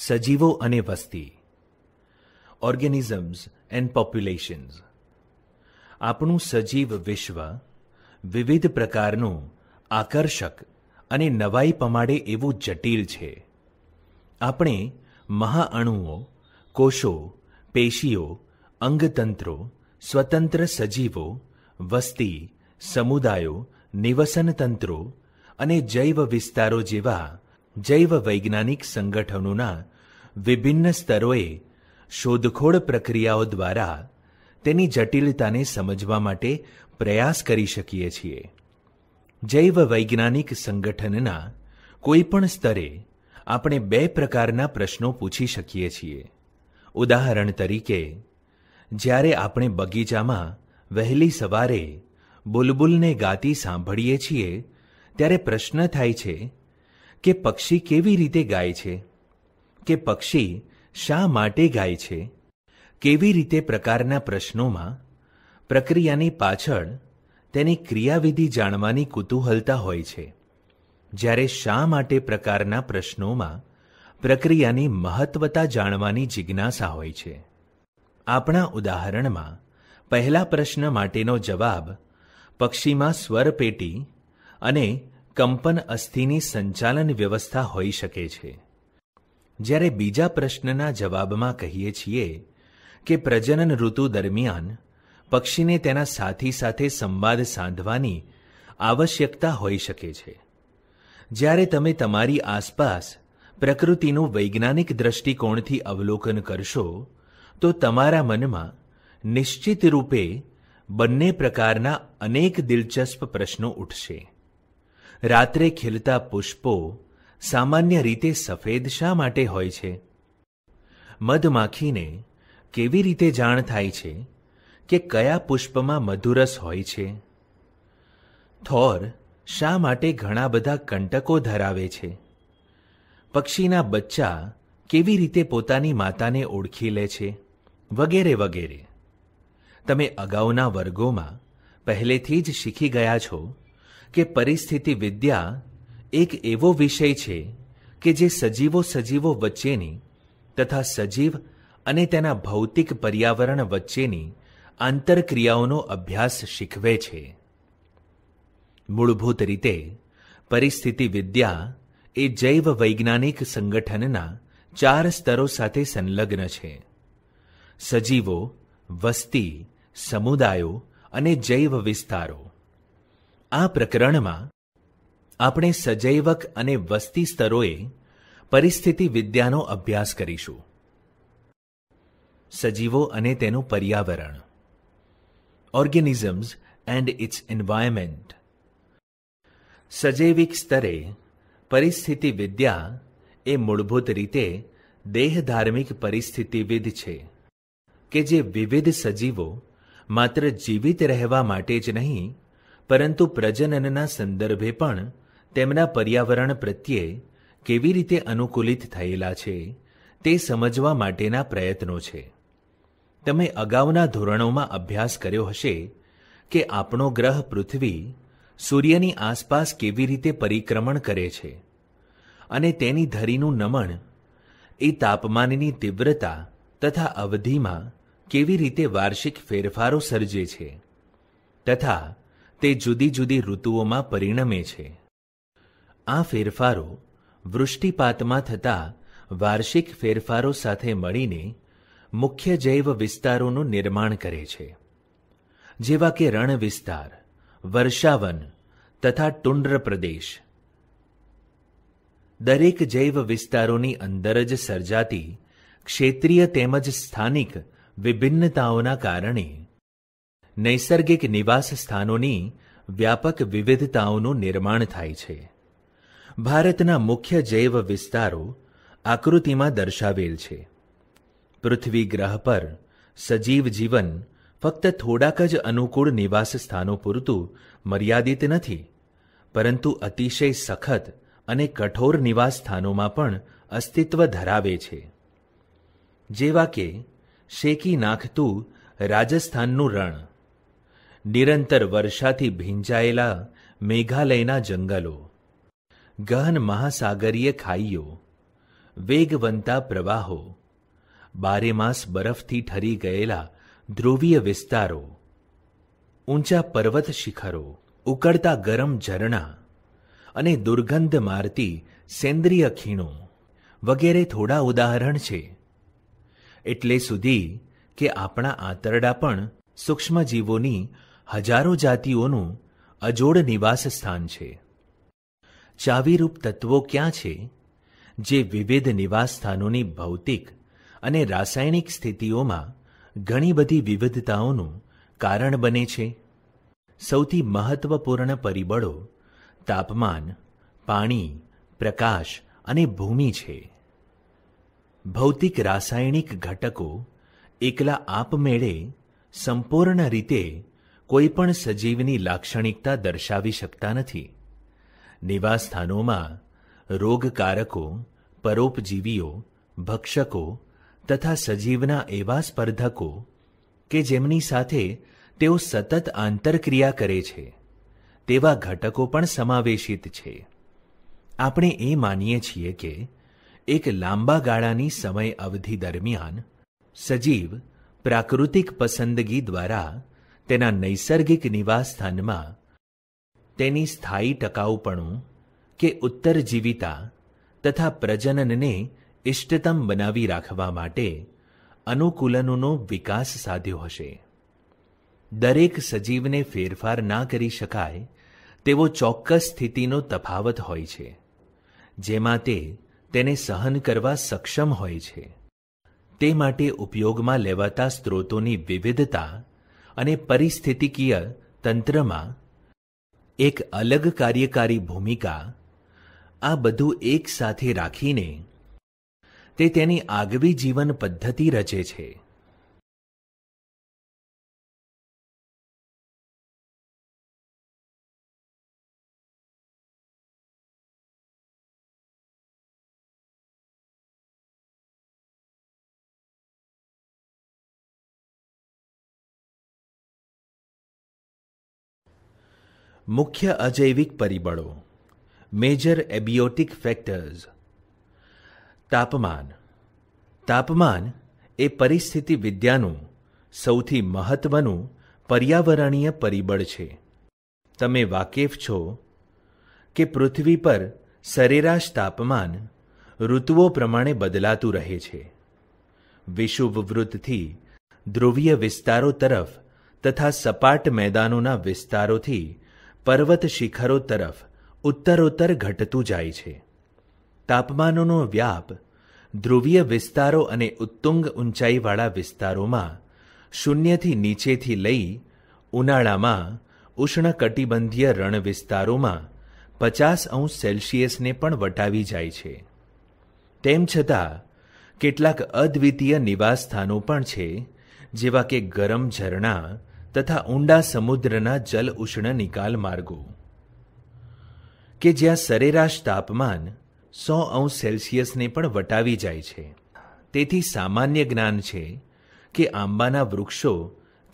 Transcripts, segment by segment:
સજીવો અને વસ્તી ઓર્ગેનિઝમ્સ એન્ડ પોપ્યુલેશન્સ આપણું સજીવ વિશ્વ વિવિધ પ્રકારનું આકર્ષક અને નવાઈ પમાડે એવું જટિલ છે આપણે મહાઅણુઓ કોષો પેશીઓ અંગતંત્રો સ્વતંત્ર સજીવો વસ્તી સમુદાયો નિવસનતંત્રો અને જૈવ વિસ્તારો જેવા જૈવ વૈજ્ઞાનિક સંગઠનોના વિભિન્ન સ્તરોએ શોધખોળ પ્રક્રિયાઓ દ્વારા તેની જટિલતાને સમજવા માટે પ્રયાસ કરી શકીએ છીએ જૈવ વૈજ્ઞાનિક સંગઠનના કોઈપણ સ્તરે આપણે બે પ્રકારના પ્રશ્નો પૂછી શકીએ છીએ ઉદાહરણ તરીકે જ્યારે આપણે બગીચામાં વહેલી સવારે બુલબુલને ગાતી સાંભળીએ છીએ ત્યારે પ્રશ્ન થાય છે કે પક્ષી કેવી રીતે ગાય છે કે પક્ષી શા માટે ગાય છે કેવી રીતે પ્રકારના પ્રશ્નોમાં પ્રક્રિયાની પાછળ તેની ક્રિયાવિધિ જાણવાની કુતૂહલતા હોય છે જ્યારે શા માટે પ્રકારના પ્રશ્નોમાં પ્રક્રિયાની મહત્વતા જાણવાની જિજ્ઞાસા હોય છે આપણા ઉદાહરણમાં પહેલા પ્રશ્ન માટેનો જવાબ પક્ષીમાં સ્વર પેટી અને કંપન અસ્થિની સંચાલન વ્યવસ્થા હોઈ શકે છે જ્યારે બીજા પ્રશ્નના જવાબમાં કહીએ છીએ કે પ્રજનન ઋતુ દરમિયાન પક્ષીને તેના સાથી સાથે સંવાદ સાધવાની આવશ્યકતા હોઈ શકે છે જ્યારે તમે તમારી આસપાસ પ્રકૃતિનું વૈજ્ઞાનિક દ્રષ્ટિકોણથી અવલોકન કરશો તો તમારા મનમાં નિશ્ચિત રૂપે બંને પ્રકારના અનેક દિલચસ્પ પ્રશ્નો ઉઠશે રાત્રે ખીલતા પુષ્પો સામાન્ય રીતે સફેદ શા માટે હોય છે મધમાખીને કેવી રીતે જાણ થાય છે કે કયા પુષ્પમાં મધુરસ હોય છે થોર શા માટે ઘણા બધા કંટકો ધરાવે છે પક્ષીના બચ્ચા કેવી રીતે પોતાની માતાને ઓળખી લે છે વગેરે વગેરે તમે અગાઉના વર્ગોમાં પહેલેથી જ શીખી ગયા છો કે પરિસ્થિતિ વિદ્યા એક એવો વિષય છે કે જે સજીવો સજીવો વચ્ચેની તથા સજીવ અને તેના ભૌતિક પર્યાવરણ વચ્ચેની આંતરક્રિયાઓનો અભ્યાસ શીખવે છે મૂળભૂત રીતે પરિસ્થિતિ વિદ્યા એ જૈવ વૈજ્ઞાનિક સંગઠનના ચાર સ્તરો સાથે સંલગ્ન છે સજીવો વસ્તી સમુદાયો અને જૈવ વિસ્તારો આ પ્રકરણમાં આપણે સજૈવક અને વસ્તી સ્તરોએ પરિસ્થિતિ વિદ્યાનો અભ્યાસ કરીશું સજીવો અને તેનું પર્યાવરણ ઓર્ગેનિઝમ્સ એન્ડ ઇટ્સ એન્વાયરમેન્ટ સજૈવિક સ્તરે પરિસ્થિતિ વિદ્યા એ મૂળભૂત રીતે દેહધાર્મિક પરિસ્થિતિવિદ છે કે જે વિવિધ સજીવો માત્ર જીવિત રહેવા માટે જ નહીં પરંતુ પ્રજનનના સંદર્ભે પણ તેમના પર્યાવરણ પ્રત્યે કેવી રીતે અનુકૂલિત થયેલા છે તે સમજવા માટેના પ્રયત્નો છે તમે અગાઉના ધોરણોમાં અભ્યાસ કર્યો હશે કે આપણો ગ્રહ પૃથ્વી સૂર્યની આસપાસ કેવી રીતે પરિક્રમણ કરે છે અને તેની ધરીનું નમણ એ તાપમાનની તીવ્રતા તથા અવધિમાં કેવી રીતે વાર્ષિક ફેરફારો સર્જે છે તથા તે જુદી જુદી ઋતુઓમાં પરિણમે છે આ ફેરફારો વૃષ્ટિપાતમાં થતા વાર્ષિક ફેરફારો સાથે મળીને મુખ્ય જૈવ વિસ્તારોનું નિર્માણ કરે છે જેવા કે રણ વિસ્તાર વર્ષાવન તથા ટુંડ્ર પ્રદેશ દરેક જૈવ વિસ્તારોની અંદર જ સર્જાતી ક્ષેત્રીય તેમજ સ્થાનિક વિભિન્નતાઓના કારણે નૈસર્ગિક નિવાસ સ્થાનોની વ્યાપક વિવિધતાઓનું નિર્માણ થાય છે ભારતના મુખ્ય જૈવ વિસ્તારો આકૃતિમાં દર્શાવેલ છે પૃથ્વી ગ્રહ પર સજીવ જીવન ફક્ત થોડાક જ અનુકૂળ નિવાસ સ્થાનો પૂરતું મર્યાદિત નથી પરંતુ અતિશય સખત અને કઠોર નિવાસ સ્થાનોમાં પણ અસ્તિત્વ ધરાવે છે જેવા કે શેકી નાખતું રાજસ્થાનનું રણ નિરંતર વર્ષાથી ભીંજાયેલા મેઘાલયના જંગલો ગહન મહાસાગરીય ખાઈઓ વેગવંતા પ્રવાહો બારેમાસ બરફથી ઠરી ગયેલા ધ્રુવીય વિસ્તારો ઊંચા પર્વત શિખરો ઉકળતા ગરમ ઝરણા અને દુર્ગંધ મારતી સેન્દ્રિય ખીણો વગેરે થોડા ઉદાહરણ છે એટલે સુધી કે આપણા આંતરડા પણ સૂક્ષ્મજીવોની હજારો જાતિઓનું અજોડ નિવાસ સ્થાન છે ચાવીરૂપ તત્વો ક્યાં છે જે વિવિધ નિવાસ સ્થાનોની ભૌતિક અને રાસાયણિક સ્થિતિઓમાં ઘણી બધી વિવિધતાઓનું કારણ બને છે સૌથી મહત્વપૂર્ણ પરિબળો તાપમાન પાણી પ્રકાશ અને ભૂમિ છે ભૌતિક રાસાયણિક ઘટકો એકલા આપમેળે સંપૂર્ણ રીતે કોઈપણ સજીવની લાક્ષણિકતા દર્શાવી શકતા નથી નિવાસસ્થાનોમાં રોગકારકો પરોપજીવીઓ ભક્ષકો તથા સજીવના એવા સ્પર્ધકો કે જેમની સાથે તેઓ સતત આંતરક્રિયા કરે છે તેવા ઘટકો પણ સમાવેશિત છે આપણે એ માનીએ છીએ કે એક લાંબા ગાળાની સમય અવધિ દરમિયાન સજીવ પ્રાકૃતિક પસંદગી દ્વારા તેના નૈસર્ગિક નિવાસસ્થાનમાં તેની સ્થાયી ટકાઉપણું કે ઉત્તરજીવિતા તથા પ્રજનનને ઇષ્ટતમ બનાવી રાખવા માટે અનુકૂલનોનો વિકાસ સાધ્યો હશે દરેક સજીવને ફેરફાર ના કરી શકાય તેવો ચોક્કસ સ્થિતિનો તફાવત હોય છે જેમાં તે તેને સહન કરવા સક્ષમ હોય છે તે માટે ઉપયોગમાં લેવાતા સ્ત્રોતોની વિવિધતા અને પરિસ્થિતિકીય તંત્રમાં એક અલગ કાર્યકારી ભૂમિકા આ બધું એકસાથે રાખીને તે તેની આગવી જીવન પદ્ધતિ રચે છે મુખ્ય અજૈવિક પરિબળો મેજર એબિયોટિક ફેક્ટર્સ તાપમાન તાપમાન એ પરિસ્થિતિ વિદ્યાનું સૌથી મહત્વનું પર્યાવરણીય પરિબળ છે તમે વાકેફ છો કે પૃથ્વી પર સરેરાશ તાપમાન ઋતુઓ પ્રમાણે બદલાતું રહે છે વિષુવવૃત્તથી ધ્રુવીય વિસ્તારો તરફ તથા સપાટ મેદાનોના વિસ્તારોથી પર્વત શિખરો તરફ ઉત્તરોત્તર ઘટતું જાય છે તાપમાનોનો વ્યાપ ધ્રુવીય વિસ્તારો અને ઉત્તુંગ ઊંચાઈવાળા વિસ્તારોમાં શૂન્યથી નીચેથી લઈ ઉનાળામાં ઉષ્ણકટિબંધીય રણ વિસ્તારોમાં પચાસ અંશ સેલ્સિયસને પણ વટાવી જાય છે તેમ છતાં કેટલાક અદ્વિતીય નિવાસસ્થાનો પણ છે જેવા કે ગરમ ઝરણા તથા ઊંડા સમુદ્રના જલ ઉષ્ણ નિકાલ માર્ગો કે જ્યાં સરેરાશ તાપમાન સો અંશ સેલ્સિયસને પણ વટાવી જાય છે તેથી સામાન્ય જ્ઞાન છે કે આંબાના વૃક્ષો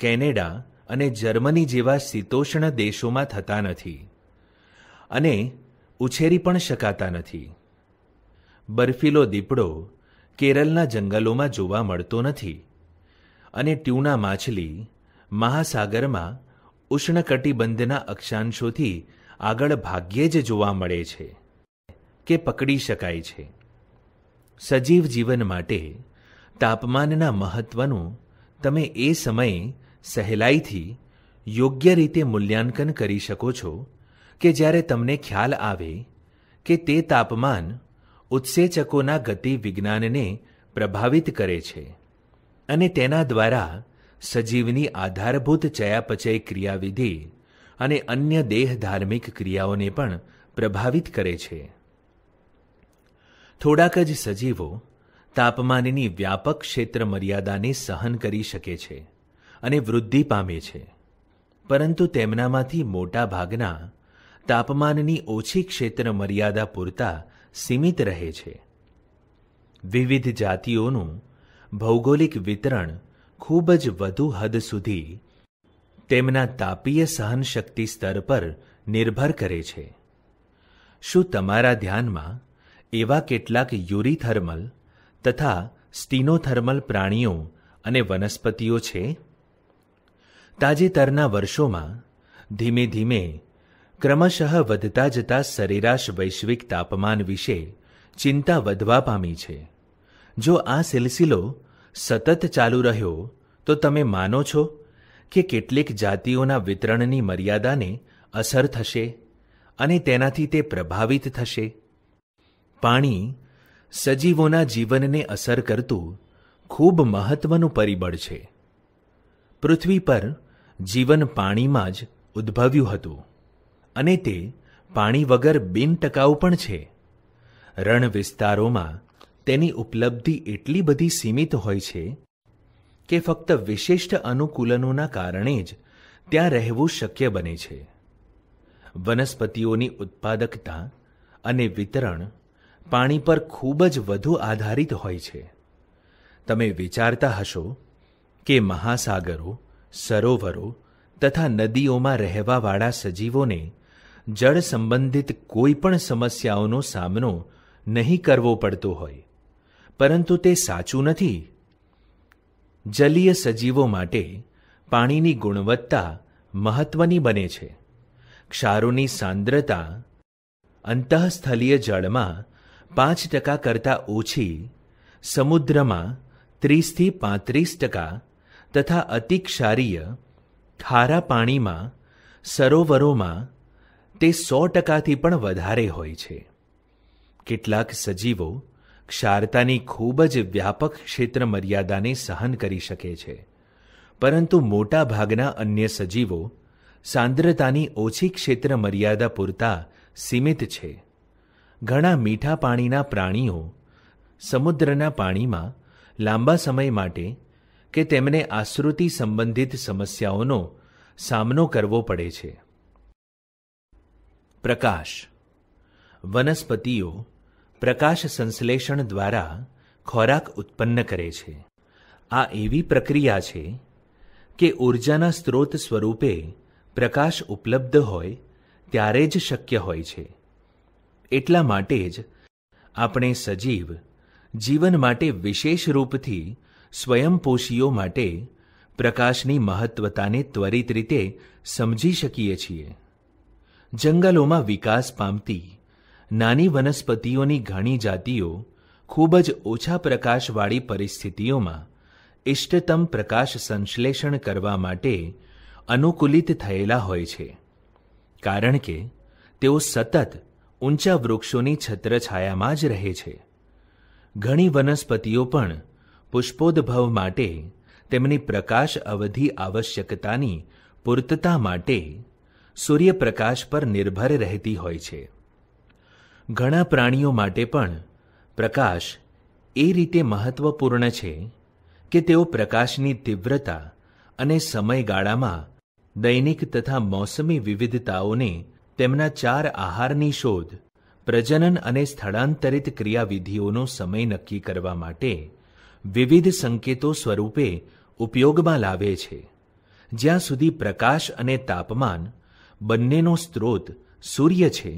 કેનેડા અને જર્મની જેવા શીતોષ્ણ દેશોમાં થતા નથી અને ઉછેરી પણ શકાતા નથી બર્ફીલો દીપડો કેરળના જંગલોમાં જોવા મળતો નથી અને ટ્યુના માછલી મહાસાગરમાં ઉષ્ણકટિબંધના અક્ષાંશોથી આગળ ભાગ્યે જ જોવા મળે છે કે પકડી શકાય છે સજીવ જીવન માટે તાપમાનના મહત્ત્વનું તમે એ સમયે સહેલાઈથી યોગ્ય રીતે મૂલ્યાંકન કરી શકો છો કે જ્યારે તમને ખ્યાલ આવે કે તે તાપમાન ઉત્સેચકોના ગતિ વિજ્ઞાનને પ્રભાવિત કરે છે અને તેના દ્વારા સજીવની આધારભૂત ચયાપચય ક્રિયાવિધિ અને અન્ય દેહ ધાર્મિક ક્રિયાઓને પણ પ્રભાવિત કરે છે થોડાક જ સજીવો તાપમાનની વ્યાપક ક્ષેત્ર મર્યાદાને સહન કરી શકે છે અને વૃદ્ધિ પામે છે પરંતુ તેમનામાંથી મોટા ભાગના તાપમાનની ઓછી ક્ષેત્ર મર્યાદા પૂરતા સીમિત રહે છે વિવિધ જાતિઓનું ભૌગોલિક વિતરણ ખૂબ જ વધુ હદ સુધી તેમના તાપીય સહનશક્તિ સ્તર પર નિર્ભર કરે છે શું તમારા ધ્યાનમાં એવા કેટલાક યુરીથર્મલ તથા સ્ટીનોથર્મલ પ્રાણીઓ અને વનસ્પતિઓ છે તાજેતરના વર્ષોમાં ધીમે ધીમે ક્રમશઃ વધતા જતા સરેરાશ વૈશ્વિક તાપમાન વિશે ચિંતા વધવા પામી છે જો આ સિલસિલો સતત ચાલુ રહ્યો તો તમે માનો છો કે કેટલીક જાતિઓના વિતરણની મર્યાદાને અસર થશે અને તેનાથી તે પ્રભાવિત થશે પાણી સજીવોના જીવનને અસર કરતું ખૂબ મહત્વનું પરિબળ છે પૃથ્વી પર જીવન પાણીમાં જ ઉદ્ભવ્યું હતું અને તે પાણી વગર બિનટકાઉ પણ છે રણ વિસ્તારોમાં તેની ઉપલબ્ધિ એટલી બધી સીમિત હોય છે કે ફક્ત વિશિષ્ટ અનુકૂલનોના કારણે જ ત્યાં રહેવું શક્ય બને છે વનસ્પતિઓની ઉત્પાદકતા અને વિતરણ પાણી પર ખૂબ જ વધુ આધારિત હોય છે તમે વિચારતા હશો કે મહાસાગરો સરોવરો તથા નદીઓમાં રહેવાવાળા સજીવોને જળ સંબંધિત કોઈ પણ સમસ્યાઓનો સામનો નહીં કરવો પડતો હોય પરંતુ તે સાચું નથી જલીય સજીવો માટે પાણીની ગુણવત્તા મહત્વની બને છે ક્ષારોની સાંદ્રતા અંતઃસ્થલીય જળમાં પાંચ ટકા કરતાં ઓછી સમુદ્રમાં ત્રીસથી પાંત્રીસ ટકા તથા અતિક્ષારીય ખારા પાણીમાં સરોવરોમાં તે સો ટકાથી પણ વધારે હોય છે કેટલાક સજીવો ક્ષારતાની ખૂબ જ વ્યાપક ક્ષેત્ર મર્યાદાને સહન કરી શકે છે પરંતુ મોટાભાગના અન્ય સજીવો સાંદ્રતાની ઓછી ક્ષેત્ર મર્યાદા પૂરતા સીમિત છે ઘણા મીઠા પાણીના પ્રાણીઓ સમુદ્રના પાણીમાં લાંબા સમય માટે કે તેમને આશ્રુતિ સંબંધિત સમસ્યાઓનો સામનો કરવો પડે છે પ્રકાશ વનસ્પતિઓ પ્રકાશ સંશ્લેષણ દ્વારા ખોરાક ઉત્પન્ન કરે છે આ એવી પ્રક્રિયા છે કે ઊર્જાના સ્ત્રોત સ્વરૂપે પ્રકાશ ઉપલબ્ધ હોય ત્યારે જ શક્ય હોય છે એટલા માટે જ આપણે સજીવ જીવન માટે વિશેષ રૂપથી સ્વયંપોષીઓ માટે પ્રકાશની મહત્વતાને ત્વરિત રીતે સમજી શકીએ છીએ જંગલોમાં વિકાસ પામતી નાની વનસ્પતિઓની ઘણી જાતિઓ ખૂબ જ ઓછા પ્રકાશવાળી પરિસ્થિતિઓમાં ઇષ્ટતમ પ્રકાશ સંશ્લેષણ કરવા માટે અનુકૂલિત થયેલા હોય છે કારણ કે તેઓ સતત ઊંચા વૃક્ષોની છત્રછાયામાં જ રહે છે ઘણી વનસ્પતિઓ પણ પુષ્પોદ્ભવ માટે તેમની પ્રકાશ અવધિ આવશ્યકતાની પૂર્તતા માટે સૂર્યપ્રકાશ પર નિર્ભર રહેતી હોય છે ઘણા પ્રાણીઓ માટે પણ પ્રકાશ એ રીતે મહત્વપૂર્ણ છે કે તેઓ પ્રકાશની તીવ્રતા અને સમયગાળામાં દૈનિક તથા મોસમી વિવિધતાઓને તેમના ચાર આહારની શોધ પ્રજનન અને સ્થળાંતરિત ક્રિયાવિધિઓનો સમય નક્કી કરવા માટે વિવિધ સંકેતો સ્વરૂપે ઉપયોગમાં લાવે છે જ્યાં સુધી પ્રકાશ અને તાપમાન બંનેનો સ્ત્રોત સૂર્ય છે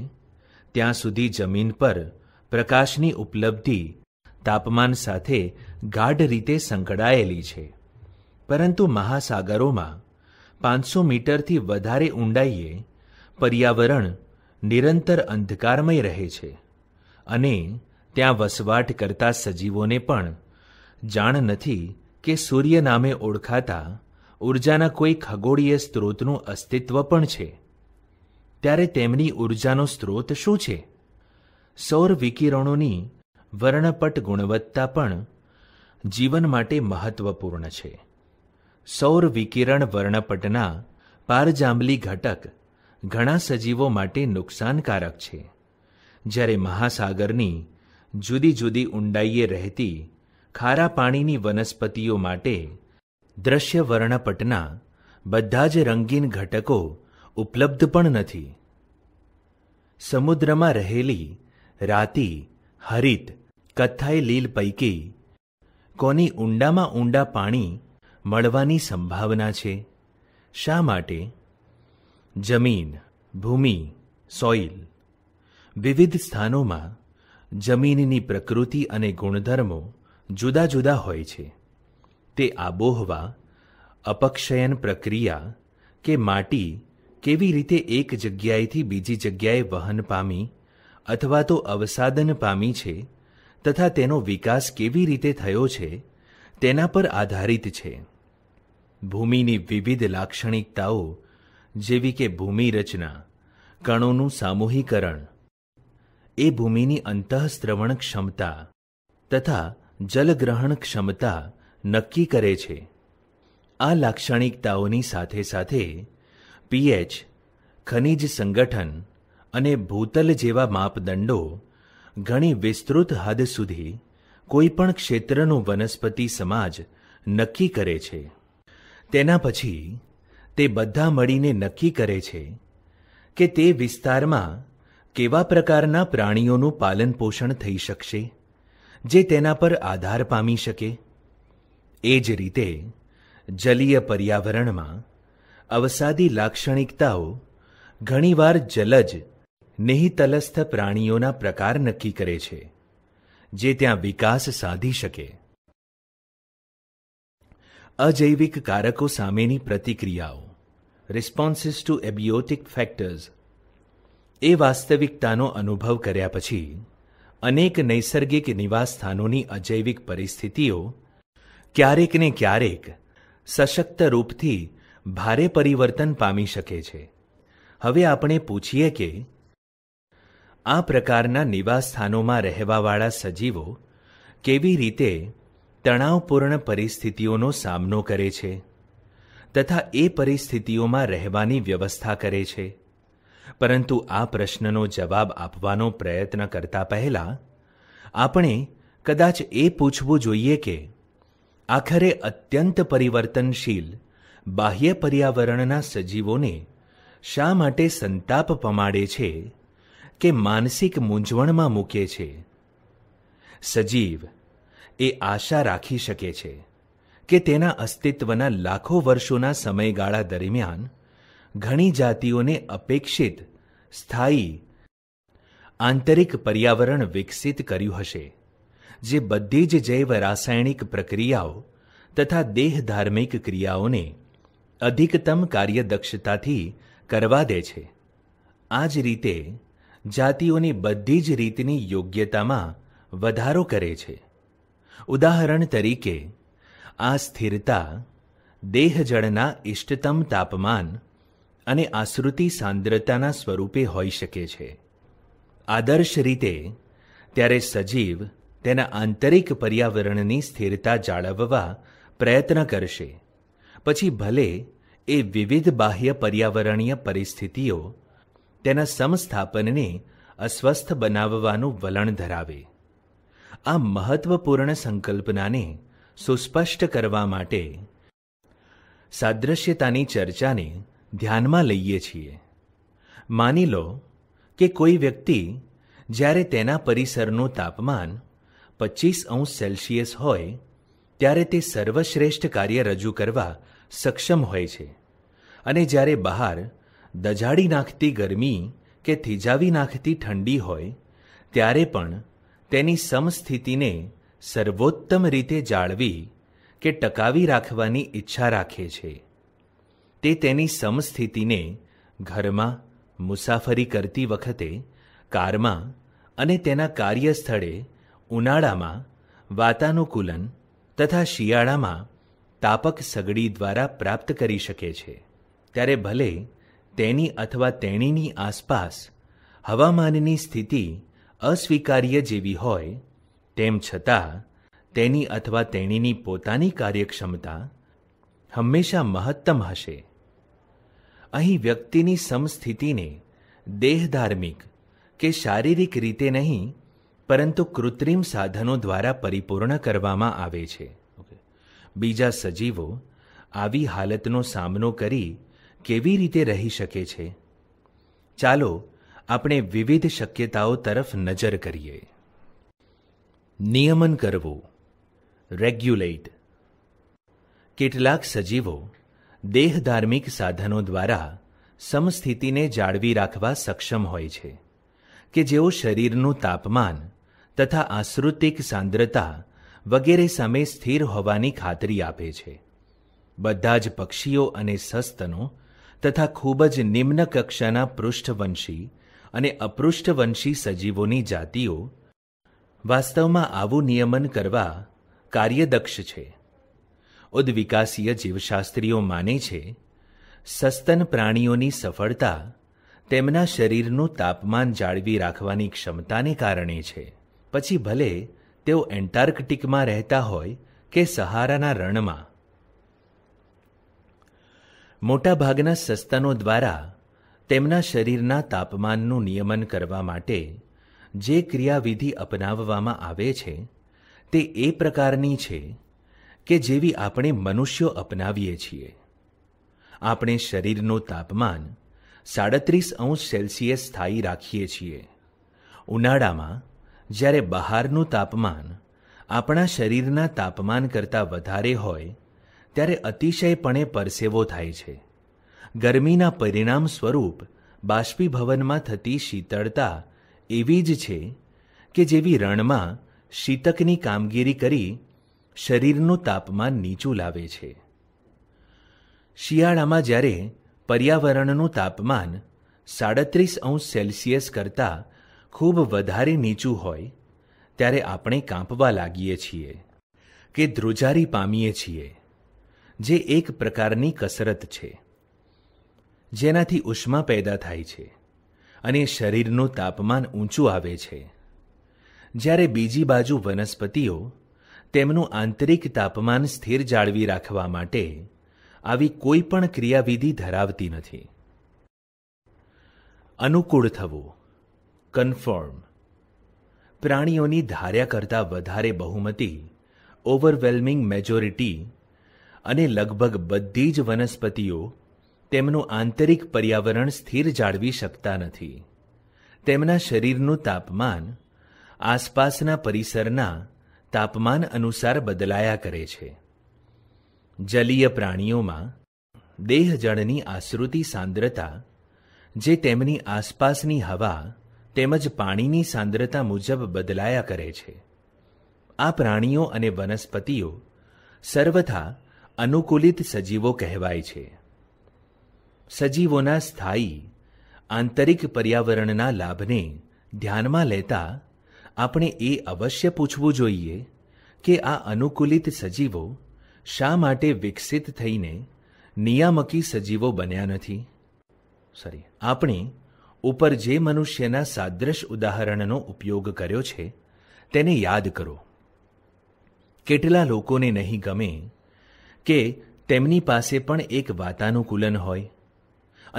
ત્યાં સુધી જમીન પર પ્રકાશની ઉપલબ્ધિ તાપમાન સાથે ગાઢ રીતે સંકળાયેલી છે પરંતુ મહાસાગરોમાં પાંચસો મીટરથી વધારે ઊંડાઈએ પર્યાવરણ નિરંતર અંધકારમય રહે છે અને ત્યાં વસવાટ કરતા સજીવોને પણ જાણ નથી કે સૂર્ય નામે ઓળખાતા ઊર્જાના કોઈ ખગોળીય સ્ત્રોતનું અસ્તિત્વ પણ છે ત્યારે તેમની ઉર્જાનો સ્ત્રોત શું છે સૌર વિકિરણોની વર્ણપટ ગુણવત્તા પણ જીવન માટે મહત્વપૂર્ણ છે સૌર વિકિરણ વર્ણપટના પારજાંબલી ઘટક ઘણા સજીવો માટે નુકસાનકારક છે જ્યારે મહાસાગરની જુદી જુદી ઊંડાઈએ રહેતી ખારા પાણીની વનસ્પતિઓ માટે દ્રશ્ય વર્ણપટના બધા જ રંગીન ઘટકો ઉપલબ્ધ પણ નથી સમુદ્રમાં રહેલી રાતી હરિત કથ્થાઈ લીલ પૈકી કોની ઊંડામાં ઊંડા પાણી મળવાની સંભાવના છે શા માટે જમીન ભૂમિ સોઇલ વિવિધ સ્થાનોમાં જમીનની પ્રકૃતિ અને ગુણધર્મો જુદા જુદા હોય છે તે આબોહવા અપક્ષયન પ્રક્રિયા કે માટી કેવી રીતે એક જગ્યાએથી બીજી જગ્યાએ વહન પામી અથવા તો અવસાદન પામી છે તથા તેનો વિકાસ કેવી રીતે થયો છે તેના પર આધારિત છે ભૂમિની વિવિધ લાક્ષણિકતાઓ જેવી કે ભૂમિ રચના કણોનું સામૂહીકરણ એ ભૂમિની અંતઃસ્ત્રવણ ક્ષમતા તથા જલગ્રહણ ક્ષમતા નક્કી કરે છે આ લાક્ષણિકતાઓની સાથે સાથે પીએચ ખનિજ સંગઠન અને ભૂતલ જેવા માપદંડો ઘણી વિસ્તૃત હદ સુધી કોઈપણ ક્ષેત્રનું વનસ્પતિ સમાજ નક્કી કરે છે તેના પછી તે બધા મળીને નક્કી કરે છે કે તે વિસ્તારમાં કેવા પ્રકારના પ્રાણીઓનું પાલન પોષણ થઈ શકશે જે તેના પર આધાર પામી શકે એ જ રીતે જલીય પર્યાવરણમાં અવસાદી લાક્ષણિકતાઓ ઘણીવાર જલજ નિહિતલસ્થ પ્રાણીઓના પ્રકાર નક્કી કરે છે જે ત્યાં વિકાસ સાધી શકે અજૈવિક કારકો સામેની પ્રતિક્રિયાઓ રિસ્પોન્સિસ ટુ એબિયોટિક ફેક્ટર્સ એ વાસ્તવિકતાનો અનુભવ કર્યા પછી અનેક નૈસર્ગિક નિવાસસ્થાનોની અજૈવિક પરિસ્થિતિઓ ક્યારેક ને ક્યારેક સશક્ત રૂપથી ભારે પરિવર્તન પામી શકે છે હવે આપણે પૂછીએ કે આ પ્રકારના નિવાસસ્થાનોમાં રહેવાવાળા સજીવો કેવી રીતે તણાવપૂર્ણ પરિસ્થિતિઓનો સામનો કરે છે તથા એ પરિસ્થિતિઓમાં રહેવાની વ્યવસ્થા કરે છે પરંતુ આ પ્રશ્નનો જવાબ આપવાનો પ્રયત્ન કરતા પહેલાં આપણે કદાચ એ પૂછવું જોઈએ કે આખરે અત્યંત પરિવર્તનશીલ બાહ્ય પર્યાવરણના સજીવોને શા માટે સંતાપ પમાડે છે કે માનસિક મૂંઝવણમાં મૂકે છે સજીવ એ આશા રાખી શકે છે કે તેના અસ્તિત્વના લાખો વર્ષોના સમયગાળા દરમિયાન ઘણી જાતિઓને અપેક્ષિત સ્થાયી આંતરિક પર્યાવરણ વિકસિત કર્યું હશે જે બધી જ જૈવ રાસાયણિક પ્રક્રિયાઓ તથા દેહ ધાર્મિક ક્રિયાઓને અધિકતમ કાર્યદક્ષતાથી કરવા દે છે આ જ રીતે જાતિઓની બધી જ રીતની યોગ્યતામાં વધારો કરે છે ઉદાહરણ તરીકે આ સ્થિરતા દેહજળના ઇષ્ટતમ તાપમાન અને આશ્રુતિ સાંદ્રતાના સ્વરૂપે હોઈ શકે છે આદર્શ રીતે ત્યારે સજીવ તેના આંતરિક પર્યાવરણની સ્થિરતા જાળવવા પ્રયત્ન કરશે પછી ભલે એ વિવિધ બાહ્ય પર્યાવરણીય પરિસ્થિતિઓ તેના સમસ્થાપનને અસ્વસ્થ બનાવવાનું વલણ ધરાવે આ મહત્વપૂર્ણ સંકલ્પનાને સુસ્પષ્ટ કરવા માટે સાદ્રશ્યતાની ચર્ચાને ધ્યાનમાં લઈએ છીએ માની લો કે કોઈ વ્યક્તિ જ્યારે તેના પરિસરનું તાપમાન પચીસ અંશ સેલ્સિયસ હોય ત્યારે તે સર્વશ્રેષ્ઠ કાર્ય રજૂ કરવા સક્ષમ હોય છે અને જ્યારે બહાર દજાડી નાખતી ગરમી કે થીજાવી નાખતી ઠંડી હોય ત્યારે પણ તેની સમસ્થિતિને સર્વોત્તમ રીતે જાળવી કે ટકાવી રાખવાની ઈચ્છા રાખે છે તે તેની સમસ્થિતિને ઘરમાં મુસાફરી કરતી વખતે કારમાં અને તેના કાર્યસ્થળે ઉનાળામાં વાતાનુકૂલન તથા શિયાળામાં તાપક સગડી દ્વારા પ્રાપ્ત કરી શકે છે ત્યારે ભલે તેની અથવા તેણીની આસપાસ હવામાનની સ્થિતિ અસ્વીકાર્ય જેવી હોય તેમ છતાં તેની અથવા તેણીની પોતાની કાર્યક્ષમતા હંમેશા મહત્તમ હશે અહીં વ્યક્તિની સમસ્થિતિને દેહધાર્મિક કે શારીરિક રીતે નહીં પરંતુ કૃત્રિમ સાધનો દ્વારા પરિપૂર્ણ કરવામાં આવે છે બીજા સજીવો આવી હાલતનો સામનો કરી કેવી રીતે રહી શકે છે ચાલો આપણે વિવિધ શક્યતાઓ તરફ નજર કરીએ નિયમન કરવું રેગ્યુલેટ કેટલાક સજીવો દેહધાર્મિક સાધનો દ્વારા સમસ્થિતિને જાળવી રાખવા સક્ષમ હોય છે કે જેઓ શરીરનું તાપમાન તથા આંસૃતિક સાંદ્રતા વગેરે સામે સ્થિર હોવાની ખાતરી આપે છે બધા જ પક્ષીઓ અને સસ્તનો તથા ખૂબ જ નિમ્ન કક્ષાના પૃષ્ઠવંશી અને અપૃષ્ઠવંશી સજીવોની જાતિઓ વાસ્તવમાં આવું નિયમન કરવા કાર્યદક્ષ છે ઉદ્વિકાસીય જીવશાસ્ત્રીઓ માને છે સસ્તન પ્રાણીઓની સફળતા તેમના શરીરનું તાપમાન જાળવી રાખવાની ક્ષમતાને કારણે છે પછી ભલે તેઓ એન્ટાર્કટિકમાં રહેતા હોય કે સહારાના રણમાં મોટાભાગના સસ્તનો દ્વારા તેમના શરીરના તાપમાનનું નિયમન કરવા માટે જે ક્રિયાવિધિ અપનાવવામાં આવે છે તે એ પ્રકારની છે કે જેવી આપણે મનુષ્યો અપનાવીએ છીએ આપણે શરીરનું તાપમાન સાડત્રીસ અંશ સેલ્સિયસ સ્થાયી રાખીએ છીએ ઉનાળામાં જ્યારે બહારનું તાપમાન આપણા શરીરના તાપમાન કરતાં વધારે હોય ત્યારે અતિશયપણે પરસેવો થાય છે ગરમીના પરિણામ સ્વરૂપ બાષ્પીભવનમાં થતી શીતળતા એવી જ છે કે જેવી રણમાં શીતકની કામગીરી કરી શરીરનું તાપમાન નીચું લાવે છે શિયાળામાં જ્યારે પર્યાવરણનું તાપમાન સાડત્રીસ અંશ સેલ્સિયસ કરતાં ખૂબ વધારે નીચું હોય ત્યારે આપણે કાંપવા લાગીએ છીએ કે ધ્રુજારી પામીએ છીએ જે એક પ્રકારની કસરત છે જેનાથી ઉષ્મા પેદા થાય છે અને શરીરનું તાપમાન ઊંચું આવે છે જ્યારે બીજી બાજુ વનસ્પતિઓ તેમનું આંતરિક તાપમાન સ્થિર જાળવી રાખવા માટે આવી કોઈ પણ ક્રિયાવિધિ ધરાવતી નથી અનુકૂળ થવું કન્ફર્મ પ્રાણીઓની ધાર્યા કરતાં વધારે બહુમતી ઓવરવેલ્મિંગ મેજોરિટી અને લગભગ બધી જ વનસ્પતિઓ તેમનું આંતરિક પર્યાવરણ સ્થિર જાળવી શકતા નથી તેમના શરીરનું તાપમાન આસપાસના પરિસરના તાપમાન અનુસાર બદલાયા કરે છે જલીય પ્રાણીઓમાં દેહજળની આસૃતિ સાંદ્રતા જે તેમની આસપાસની હવા તેમજ પાણીની સાંદ્રતા મુજબ બદલાયા કરે છે આ પ્રાણીઓ અને વનસ્પતિઓ સર્વથા અનુકૂલિત સજીવો કહેવાય છે સજીવોના સ્થાયી આંતરિક પર્યાવરણના લાભને ધ્યાનમાં લેતા આપણે એ અવશ્ય પૂછવું જોઈએ કે આ અનુકૂલિત સજીવો શા માટે વિકસિત થઈને નિયામકી સજીવો બન્યા નથી સોરી આપણે ઉપર જે મનુષ્યના સાદ્રશ ઉદાહરણનો ઉપયોગ કર્યો છે તેને યાદ કરો કેટલા લોકોને નહીં ગમે કે તેમની પાસે પણ એક વાતાનુકૂલન હોય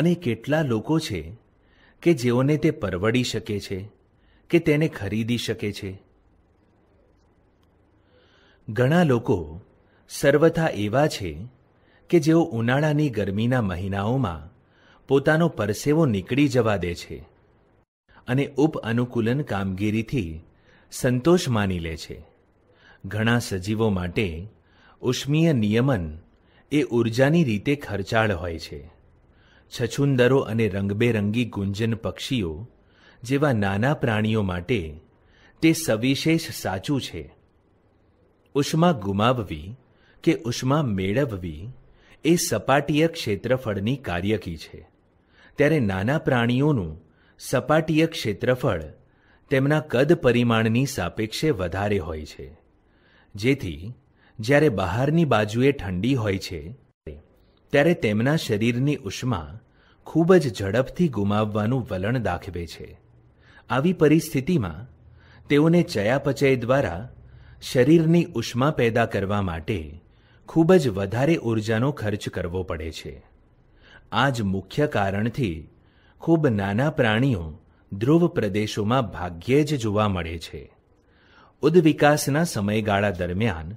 અને કેટલા લોકો છે કે જેઓને તે પરવડી શકે છે કે તેને ખરીદી શકે છે ઘણા લોકો સર્વથા એવા છે કે જેઓ ઉનાળાની ગરમીના મહિનાઓમાં પોતાનો પરસેવો નીકળી જવા દે છે અને ઉપ અનુકૂલન કામગીરીથી સંતોષ માની લે છે ઘણા સજીવો માટે ઉષ્મીય નિયમન એ ઉર્જાની રીતે ખર્ચાળ હોય છે છછુંદરો અને રંગબેરંગી ગુંજન પક્ષીઓ જેવા નાના પ્રાણીઓ માટે તે સવિશેષ સાચું છે ઉષ્મા ગુમાવવી કે ઉષ્મા મેળવવી એ સપાટીય ક્ષેત્રફળની કાર્યકી છે ત્યારે નાના પ્રાણીઓનું સપાટીય ક્ષેત્રફળ તેમના કદ પરિમાણની સાપેક્ષે વધારે હોય છે જેથી જ્યારે બહારની બાજુએ ઠંડી હોય છે ત્યારે તેમના શરીરની ઉષ્મા ખૂબ જ ઝડપથી ગુમાવવાનું વલણ દાખવે છે આવી પરિસ્થિતિમાં તેઓને ચયાપચય દ્વારા શરીરની ઉષ્મા પેદા કરવા માટે ખૂબ જ વધારે ઊર્જાનો ખર્ચ કરવો પડે છે આ જ મુખ્ય કારણથી ખૂબ નાના પ્રાણીઓ ધ્રુવ પ્રદેશોમાં ભાગ્યે જ જોવા મળે છે ઉદ્વિકાસના સમયગાળા દરમિયાન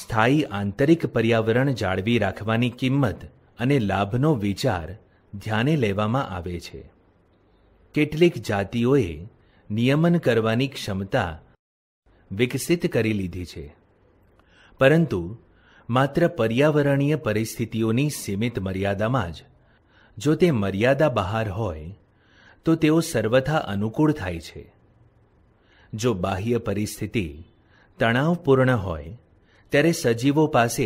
સ્થાયી આંતરિક પર્યાવરણ જાળવી રાખવાની કિંમત અને લાભનો વિચાર ધ્યાને લેવામાં આવે છે કેટલીક જાતિઓએ નિયમન કરવાની ક્ષમતા વિકસિત કરી લીધી છે પરંતુ માત્ર પર્યાવરણીય પરિસ્થિતિઓની સીમિત મર્યાદામાં જ જો તે મર્યાદા બહાર હોય તો તેઓ સર્વથા અનુકૂળ થાય છે જો બાહ્ય પરિસ્થિતિ તણાવપૂર્ણ હોય ત્યારે સજીવો પાસે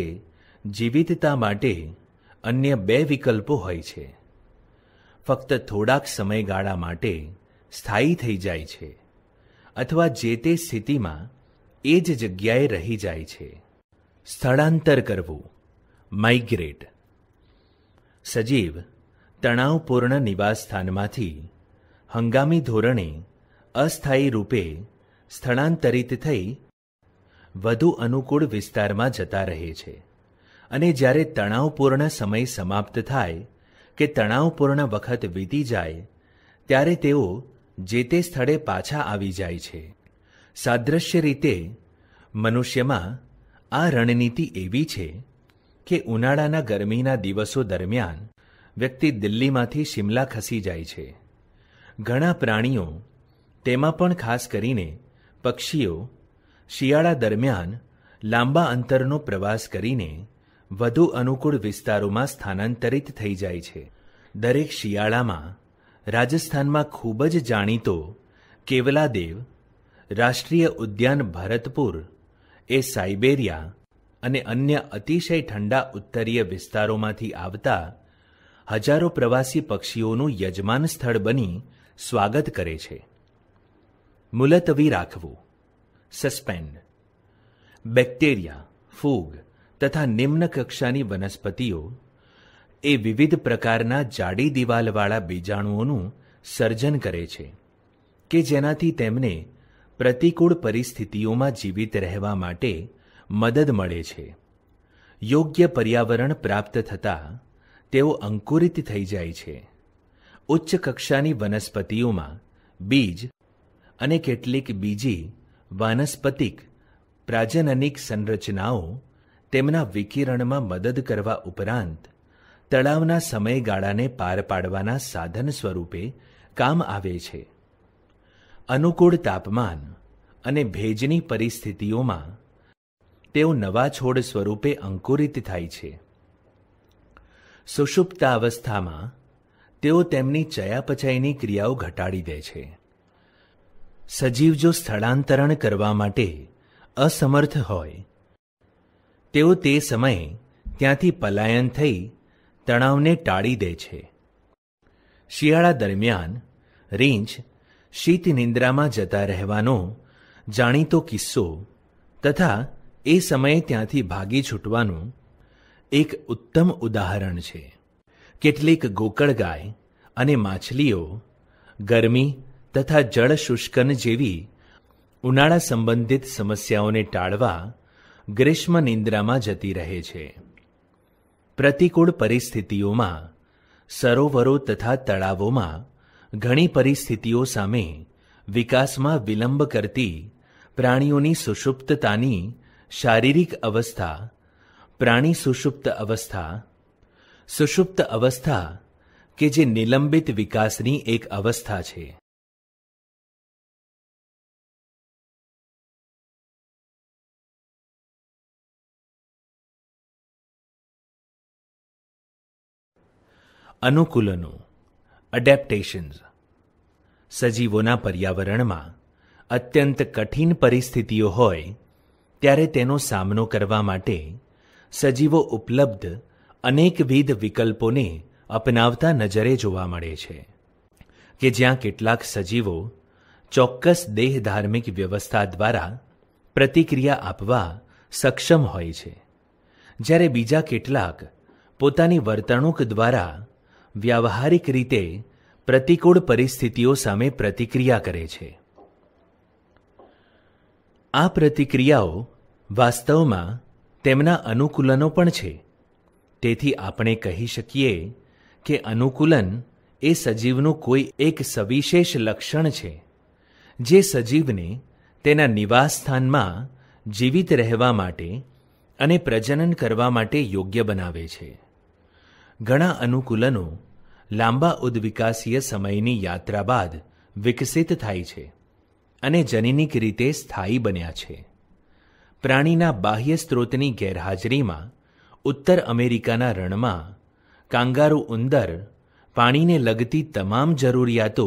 જીવિતતા માટે અન્ય બે વિકલ્પો હોય છે ફક્ત થોડાક સમયગાળા માટે સ્થાયી થઈ જાય છે અથવા જે તે સ્થિતિમાં એ જ જગ્યાએ રહી જાય છે સ્થળાંતર કરવું માઇગ્રેટ સજીવ તણાવપૂર્ણ નિવાસસ્થાનમાંથી હંગામી ધોરણે અસ્થાયી રૂપે સ્થળાંતરિત થઈ વધુ અનુકૂળ વિસ્તારમાં જતા રહે છે અને જ્યારે તણાવપૂર્ણ સમય સમાપ્ત થાય કે તણાવપૂર્ણ વખત વીતી જાય ત્યારે તેઓ જે તે સ્થળે પાછા આવી જાય છે સાદ્રશ્ય રીતે મનુષ્યમાં આ રણનીતિ એવી છે કે ઉનાળાના ગરમીના દિવસો દરમિયાન વ્યક્તિ દિલ્હીમાંથી શિમલા ખસી જાય છે ઘણા પ્રાણીઓ તેમાં પણ ખાસ કરીને પક્ષીઓ શિયાળા દરમિયાન લાંબા અંતરનો પ્રવાસ કરીને વધુ અનુકૂળ વિસ્તારોમાં સ્થાનાંતરિત થઈ જાય છે દરેક શિયાળામાં રાજસ્થાનમાં ખૂબ જ જાણીતો કેવલાદેવ રાષ્ટ્રીય ઉદ્યાન ભરતપુર એ સાઇબેરિયા અને અન્ય અતિશય ઠંડા ઉત્તરીય વિસ્તારોમાંથી આવતા હજારો પ્રવાસી પક્ષીઓનું યજમાન સ્થળ બની સ્વાગત કરે છે મુલતવી રાખવું સસ્પેન્ડ બેક્ટેરિયા ફૂગ તથા નિમ્ન કક્ષાની વનસ્પતિઓ એ વિવિધ પ્રકારના જાડી દિવાલવાળા બીજાણુઓનું સર્જન કરે છે કે જેનાથી તેમને પ્રતિકૂળ પરિસ્થિતિઓમાં જીવિત રહેવા માટે મદદ મળે છે યોગ્ય પર્યાવરણ પ્રાપ્ત થતાં તેઓ અંકુરિત થઈ જાય છે ઉચ્ચ કક્ષાની વનસ્પતિઓમાં બીજ અને કેટલીક બીજી વાનસ્પતિક પ્રાજનનિક સંરચનાઓ તેમના વિકિરણમાં મદદ કરવા ઉપરાંત તળાવના સમયગાળાને પાર પાડવાના સાધન સ્વરૂપે કામ આવે છે અનુકૂળ તાપમાન અને ભેજની પરિસ્થિતિઓમાં તેઓ નવા છોડ સ્વરૂપે અંકુરિત થાય છે સુષુપ્તાવસ્થામાં તેઓ તેમની ચયાપચયની ક્રિયાઓ ઘટાડી દે છે સજીવ જો સ્થળાંતરણ કરવા માટે અસમર્થ હોય તેઓ તે સમયે ત્યાંથી પલાયન થઈ તણાવને ટાળી દે છે શિયાળા દરમિયાન રીંછ શીત નિંદ્રામાં જતા રહેવાનો જાણીતો કિસ્સો તથા એ સમયે ત્યાંથી ભાગી છૂટવાનું એક ઉત્તમ ઉદાહરણ છે કેટલીક ગોકળ ગાય અને માછલીઓ ગરમી તથા જળ શુષ્કન જેવી ઉનાળા સંબંધિત સમસ્યાઓને ટાળવા ગ્રીષ્મ નિંદ્રામાં જતી રહે છે પ્રતિકૂળ પરિસ્થિતિઓમાં સરોવરો તથા તળાવોમાં ઘણી પરિસ્થિતિઓ સામે વિકાસમાં વિલંબ કરતી પ્રાણીઓની સુષુપ્તતાની શારીરિક અવસ્થા પ્રાણી સુષુપ્ત અવસ્થા સુષુપ્ત અવસ્થા કે જે નિલંબિત વિકાસની એક અવસ્થા છે અનુકૂલનો અડેપ્ટેશન્સ સજીવોના પર્યાવરણમાં અત્યંત કઠિન પરિસ્થિતિઓ હોય ત્યારે તેનો સામનો કરવા માટે સજીવો ઉપલબ્ધ અનેકવિધ વિકલ્પોને અપનાવતા નજરે જોવા મળે છે કે જ્યાં કેટલાક સજીવો ચોક્કસ દેહ ધાર્મિક વ્યવસ્થા દ્વારા પ્રતિક્રિયા આપવા સક્ષમ હોય છે જ્યારે બીજા કેટલાક પોતાની વર્તણૂક દ્વારા વ્યાવહારિક રીતે પ્રતિકૂળ પરિસ્થિતિઓ સામે પ્રતિક્રિયા કરે છે આ પ્રતિક્રિયાઓ વાસ્તવમાં તેમના અનુકૂલનો પણ છે તેથી આપણે કહી શકીએ કે અનુકૂલન એ સજીવનું કોઈ એક સવિશેષ લક્ષણ છે જે સજીવને તેના નિવાસસ્થાનમાં જીવિત રહેવા માટે અને પ્રજનન કરવા માટે યોગ્ય બનાવે છે ઘણા અનુકૂલનો લાંબા ઉદ્વિકાસીય સમયની યાત્રા બાદ વિકસિત થાય છે અને જનીનિક રીતે સ્થાયી બન્યા છે પ્રાણીના બાહ્ય સ્ત્રોતની ગેરહાજરીમાં ઉત્તર અમેરિકાના રણમાં કાંગારૂ ઉંદર પાણીને લગતી તમામ જરૂરિયાતો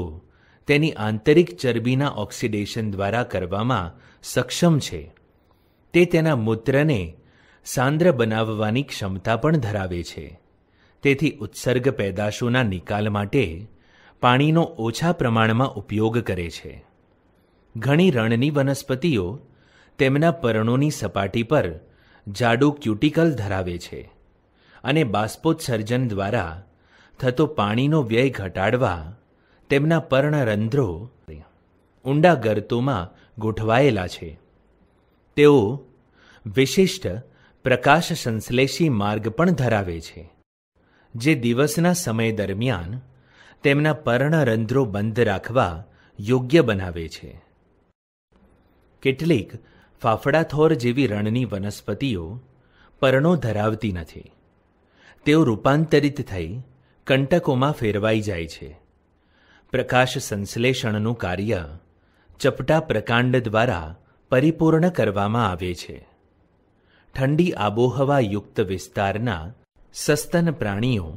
તેની આંતરિક ચરબીના ઓક્સિડેશન દ્વારા કરવામાં સક્ષમ છે તે તેના મૂત્રને સાંદ્ર બનાવવાની ક્ષમતા પણ ધરાવે છે તેથી ઉત્સર્ગ પેદાશોના નિકાલ માટે પાણીનો ઓછા પ્રમાણમાં ઉપયોગ કરે છે ઘણી રણની વનસ્પતિઓ તેમના પર્ણોની સપાટી પર જાડુ ક્યુટિકલ ધરાવે છે અને બાષ્પોત્સર્જન દ્વારા થતો પાણીનો વ્યય ઘટાડવા તેમના પર્ણરંધ્રો ઊંડા ગર્તોમાં ગોઠવાયેલા છે તેઓ વિશિષ્ટ પ્રકાશ સંશ્લેષી માર્ગ પણ ધરાવે છે જે દિવસના સમય દરમિયાન તેમના પર્ણરંધ્રો બંધ રાખવા યોગ્ય બનાવે છે કેટલીક ફાફડાથોર જેવી રણની વનસ્પતિઓ પર્ણો ધરાવતી નથી તેઓ રૂપાંતરિત થઈ કંટકોમાં ફેરવાઈ જાય છે પ્રકાશ સંશ્લેષણનું કાર્ય ચપટા પ્રકાંડ દ્વારા પરિપૂર્ણ કરવામાં આવે છે ઠંડી આબોહવા યુક્ત વિસ્તારના સસ્તન પ્રાણીઓ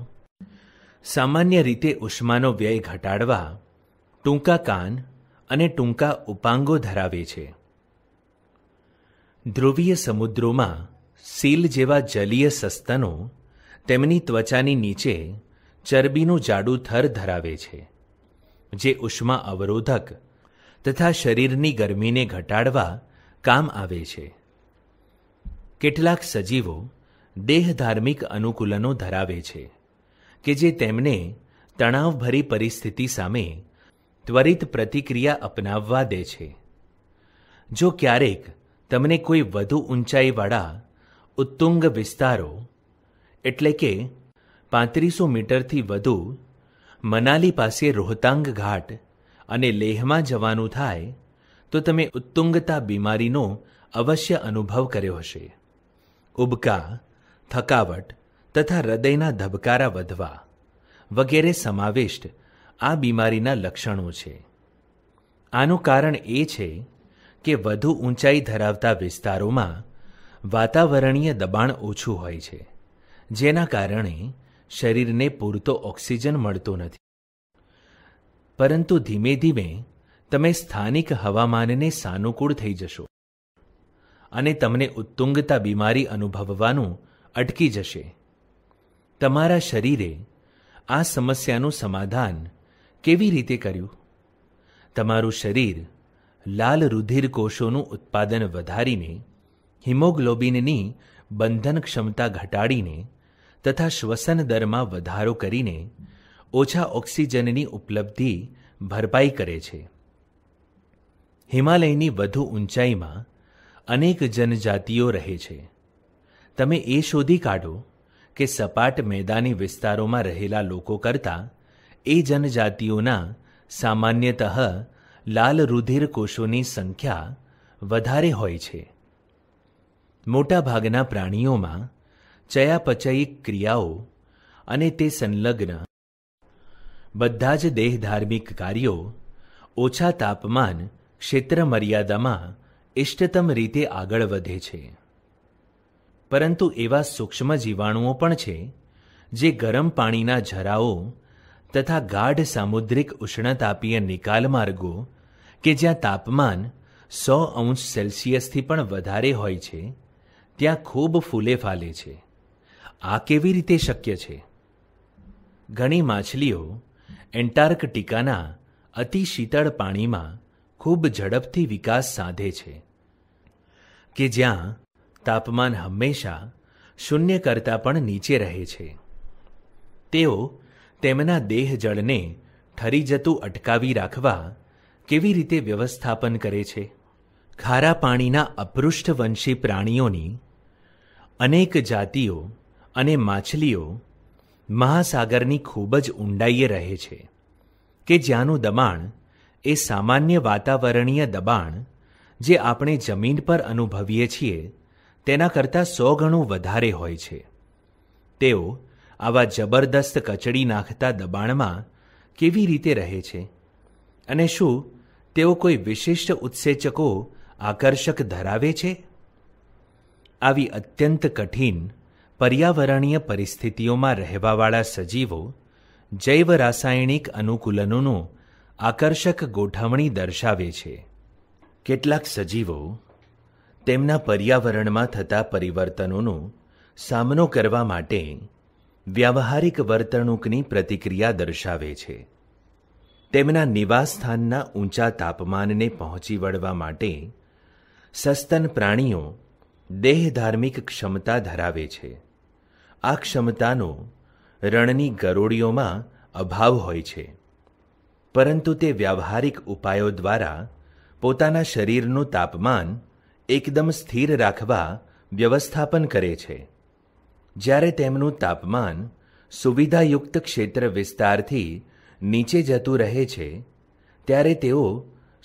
સામાન્ય રીતે ઉષ્માનો વ્યય ઘટાડવા ટૂંકા કાન અને ટૂંકા ઉપાંગો ધરાવે છે ધ્રુવીય સમુદ્રોમાં સીલ જેવા જલીય સસ્તનો તેમની ત્વચાની નીચે ચરબીનું જાડું થર ધરાવે છે જે ઉષ્મા અવરોધક તથા શરીરની ગરમીને ઘટાડવા કામ આવે છે કેટલાક સજીવો દેહ ધાર્મિક અનુકૂલનો ધરાવે છે કે જે તેમને તણાવભરી પરિસ્થિતિ સામે ત્વરિત પ્રતિક્રિયા અપનાવવા દે છે જો ક્યારેક તમને કોઈ વધુ ઊંચાઈવાળા ઉત્તુંગ વિસ્તારો એટલે કે પાંત્રીસો મીટરથી વધુ મનાલી પાસે રોહતાંગ ઘાટ અને લેહમાં જવાનું થાય તો તમે ઉત્તુંગતા બીમારીનો અવશ્ય અનુભવ કર્યો હશે ઉબકા થકાવટ તથા હૃદયના ધબકારા વધવા વગેરે સમાવિષ્ટ આ બીમારીના લક્ષણો છે આનું કારણ એ છે કે વધુ ઊંચાઈ ધરાવતા વિસ્તારોમાં વાતાવરણીય દબાણ ઓછું હોય છે જેના કારણે શરીરને પૂરતો ઓક્સિજન મળતો નથી પરંતુ ધીમે ધીમે તમે સ્થાનિક હવામાનને સાનુકૂળ થઈ જશો અને તમને ઉત્તુંગતા બીમારી અનુભવવાનું અટકી જશે તમારા શરીરે આ સમસ્યાનું સમાધાન કેવી રીતે કર્યું તમારું શરીર લાલ રુધિર કોષોનું ઉત્પાદન વધારીને હિમોગ્લોબિનની બંધન ક્ષમતા ઘટાડીને તથા શ્વસન દરમાં વધારો કરીને ઓછા ઓક્સિજનની ઉપલબ્ધિ ભરપાઈ કરે છે હિમાલયની વધુ ઊંચાઈમાં અનેક જનજાતિઓ રહે છે તમે એ શોધી કાઢો કે સપાટ મેદાની વિસ્તારોમાં રહેલા લોકો કરતાં એ જનજાતિઓના સામાન્યતઃ લાલ રુધિર કોષોની સંખ્યા વધારે હોય છે મોટાભાગના પ્રાણીઓમાં ચયાપચયી ક્રિયાઓ અને તે સંલગ્ન બધા જ દેહધાર્મિક કાર્યો ઓછા તાપમાન ક્ષેત્ર મર્યાદામાં ઇષ્ટતમ રીતે આગળ વધે છે પરંતુ એવા સૂક્ષ્મ જીવાણુઓ પણ છે જે ગરમ પાણીના ઝરાઓ તથા ગાઢ સામુદ્રિક ઉષ્ણતાપીય નિકાલ માર્ગો કે જ્યાં તાપમાન સો અંશ સેલ્સિયસથી પણ વધારે હોય છે ત્યાં ખૂબ ફૂલે ફાલે છે આ કેવી રીતે શક્ય છે ઘણી માછલીઓ એન્ટાર્કટિકાના અતિ શીતળ પાણીમાં ખૂબ ઝડપથી વિકાસ સાધે છે કે જ્યાં તાપમાન હંમેશા શૂન્ય કરતાં પણ નીચે રહે છે તેઓ તેમના દેહજળને ઠરી જતું અટકાવી રાખવા કેવી રીતે વ્યવસ્થાપન કરે છે ખારા પાણીના અપૃષ્ઠવંશી પ્રાણીઓની અનેક જાતિઓ અને માછલીઓ મહાસાગરની ખૂબ જ ઊંડાઈએ રહે છે કે જ્યાંનું દબાણ એ સામાન્ય વાતાવરણીય દબાણ જે આપણે જમીન પર અનુભવીએ છીએ તેના કરતાં સો ગણું વધારે હોય છે તેઓ આવા જબરદસ્ત કચડી નાખતા દબાણમાં કેવી રીતે રહે છે અને શું તેઓ કોઈ વિશિષ્ટ ઉત્સેચકો આકર્ષક ધરાવે છે આવી અત્યંત કઠિન પર્યાવરણીય પરિસ્થિતિઓમાં રહેવાવાળા સજીવો જૈવ રાસાયણિક અનુકૂલનોનો આકર્ષક ગોઠવણી દર્શાવે છે કેટલાક સજીવો તેમના પર્યાવરણમાં થતા પરિવર્તનોનો સામનો કરવા માટે વ્યવહારિક વર્તણૂકની પ્રતિક્રિયા દર્શાવે છે તેમના નિવાસસ્થાનના ઊંચા તાપમાનને પહોંચી વળવા માટે સસ્તન પ્રાણીઓ દેહધાર્મિક ક્ષમતા ધરાવે છે આ ક્ષમતાનો રણની ગરોળીઓમાં અભાવ હોય છે પરંતુ તે વ્યવહારિક ઉપાયો દ્વારા પોતાના શરીરનું તાપમાન એકદમ સ્થિર રાખવા વ્યવસ્થાપન કરે છે જ્યારે તેમનું તાપમાન સુવિધાયુક્ત ક્ષેત્ર વિસ્તારથી નીચે જતું રહે છે ત્યારે તેઓ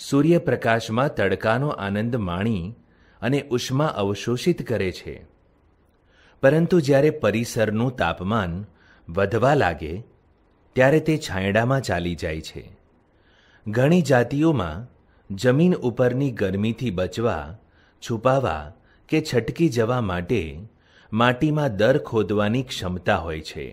સૂર્યપ્રકાશમાં તડકાનો આનંદ માણી અને ઉષ્મા અવશોષિત કરે છે પરંતુ જ્યારે પરિસરનું તાપમાન વધવા લાગે ત્યારે તે છાંયડામાં ચાલી જાય છે ઘણી જાતિઓમાં જમીન ઉપરની ગરમીથી બચવા છુપાવા કે છટકી જવા માટે માટીમાં દર ખોદવાની ક્ષમતા હોય છે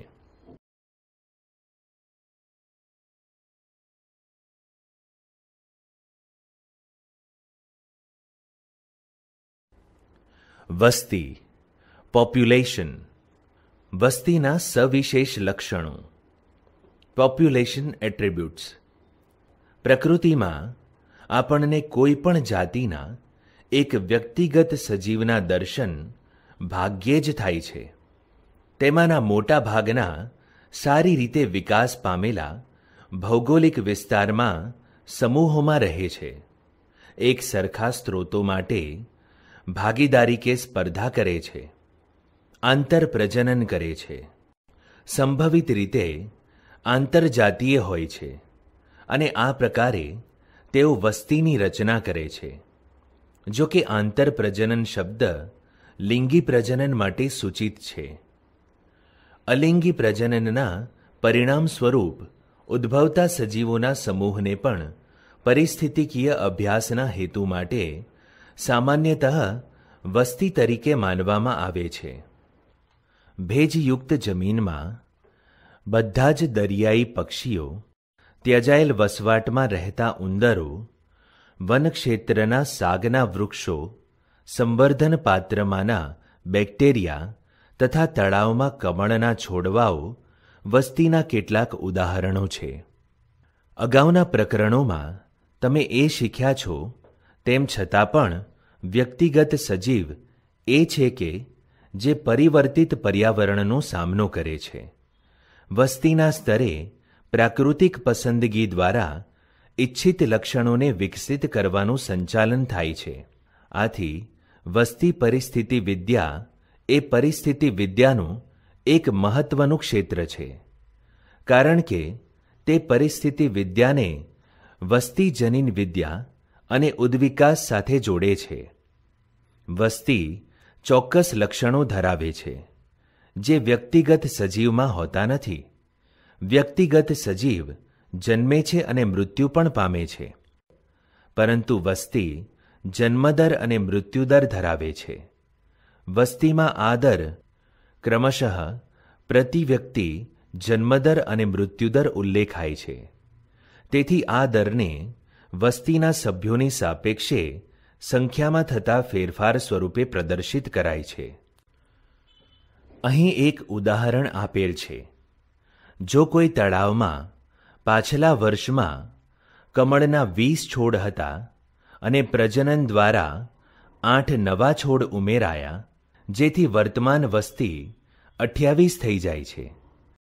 વસ્તી પોપ્યુલેશન વસ્તીના સવિશેષ લક્ષણો પોપ્યુલેશન એટ્રીબ્યુટ્સ પ્રકૃતિમાં આપણને કોઈ પણ જાતિના એક વ્યક્તિગત સજીવના દર્શન ભાગ્યે જ થાય છે તેમાંના મોટા ભાગના સારી રીતે વિકાસ પામેલા ભૌગોલિક વિસ્તારમાં સમૂહોમાં રહે છે એક સરખા સ્ત્રોતો માટે ભાગીદારી કે સ્પર્ધા કરે છે આંતરપ્રજનન કરે છે સંભવિત રીતે આંતરજાતીય હોય છે અને આ પ્રકારે તેઓ વસ્તીની રચના કરે છે જો કે આંતરપ્રજનન શબ્દ લિંગી પ્રજનન માટે સૂચિત છે અલિંગી પ્રજનનના પરિણામ સ્વરૂપ ઉદ્ભવતા સજીવોના સમૂહને પણ પરિસ્થિતિકીય અભ્યાસના હેતુ માટે સામાન્યત વસ્તી તરીકે માનવામાં આવે છે ભેજયુક્ત જમીનમાં બધા જ દરિયાઈ પક્ષીઓ ત્યજાયેલ વસવાટમાં રહેતા ઉંદરો વનક્ષેત્રના સાગના વૃક્ષો સંવર્ધન પાત્રમાંના બેક્ટેરિયા તથા તળાવમાં કમળના છોડવાઓ વસ્તીના કેટલાક ઉદાહરણો છે અગાઉના પ્રકરણોમાં તમે એ શીખ્યા છો તેમ છતાં પણ વ્યક્તિગત સજીવ એ છે કે જે પરિવર્તિત પર્યાવરણનો સામનો કરે છે વસ્તીના સ્તરે પ્રાકૃતિક પસંદગી દ્વારા ઇચ્છિત લક્ષણોને વિકસિત કરવાનું સંચાલન થાય છે આથી વસ્તી પરિસ્થિતિ વિદ્યા એ પરિસ્થિતિ વિદ્યાનું એક મહત્વનું ક્ષેત્ર છે કારણ કે તે પરિસ્થિતિ વિદ્યાને વસ્તીજનીન વિદ્યા અને ઉદ્વિકાસ સાથે જોડે છે વસ્તી ચોક્કસ લક્ષણો ધરાવે છે જે વ્યક્તિગત સજીવમાં હોતા નથી વ્યક્તિગત સજીવ જન્મે છે અને મૃત્યુ પણ પામે છે પરંતુ વસ્તી જન્મદર અને મૃત્યુદર ધરાવે છે વસ્તીમાં આ દર ક્રમશઃ પ્રતિ વ્યક્તિ જન્મદર અને મૃત્યુદર ઉલ્લેખાય છે તેથી આ દરને વસ્તીના સભ્યોની સાપેક્ષે સંખ્યામાં થતા ફેરફાર સ્વરૂપે પ્રદર્શિત કરાય છે અહીં એક ઉદાહરણ આપેલ છે જો કોઈ તળાવમાં પાછલા વર્ષમાં કમળના વીસ છોડ હતા અને પ્રજનન દ્વારા આઠ નવા છોડ ઉમેરાયા જેથી વર્તમાન વસ્તી અઠ્યાવીસ થઈ જાય છે